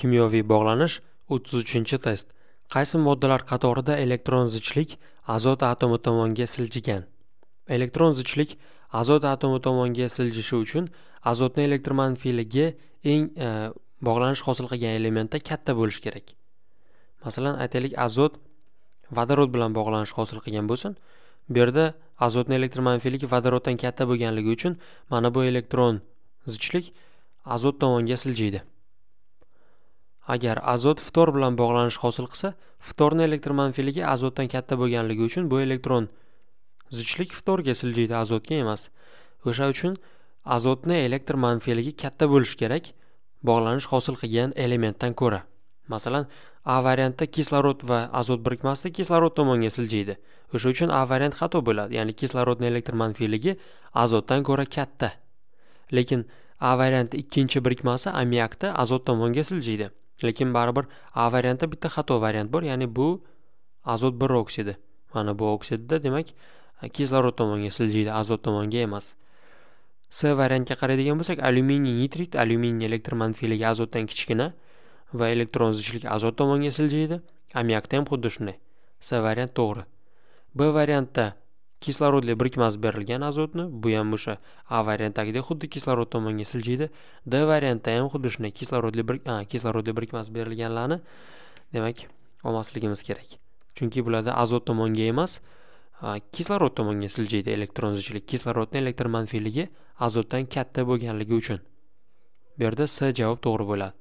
kimyoviy bog'lanish 33 test qaysi moddalar qatorida elektron zichlik azot atomi tomonga siljigan elektron zichlik azot atomi tomonga siljishi uchun azotning elektromanfiyligi eng e, bog'lanish hosil qilgan elementda katta bo'lishi kerak masalan aytaylik azot vodorod bilan bog'lanish hosil qilgan bo'lsin bu yerda azotning elektromanfiyligi vodoroddan katta bo'lganligi uchun mana bu elektron zichlik azot tomonga siljiydi agar azot ftor bilan bog'lanish hosil qilsa ftorni elektr manfiyligi azotdan katta bo'lganligi uchun bu elektron zichlik ftorga siljiydi azotga emas o'sha uchun azotni elektr manfiyligi katta bo'lishi kerak bog'lanish hosil qilgan elementdan ko'ra masalan a variantda kislorod va azot birikmasida kislorod tomonga siljiydi o'sha uchun a variant xato bo'ladi ya'ni kislorodni elektr manfiyligi azotdan ko'ra katta lekin a variant ikkinchi birikmasi ammiakda azot tomonga siljiydi lekin baribir a variantda bitta xato variant bor ya'ni bu azot bir oksidi mana bu oksidda demak e, kislorod tomonga siljiydi azot tomonga emas s variantga qaraydigan bo'lsak alyuminiy nitrit alyuminiy elektr manfiyligi azotdan kichkina va elektron zichlik azot tomonga siljiydi ammiakda ham xuddi shunday s variant to'g'ri b variantda kislorodli birikmasi berilgan azotni bu ham o'sha a variantdagidek xuddi kislorod tomonga siljiydi d variantda ham xuddi shunday kislorodli bir kislorodli birikmasi berilganlarni demak olmasligimiz kerak chunki bularda azot tomonga emas kislorod tomonga siljiydi elektron zichlik kislorodni elektr manfiyligi azotdan katta bo'lganligi uchun bu yerda s javob to'g'ri bo'ladi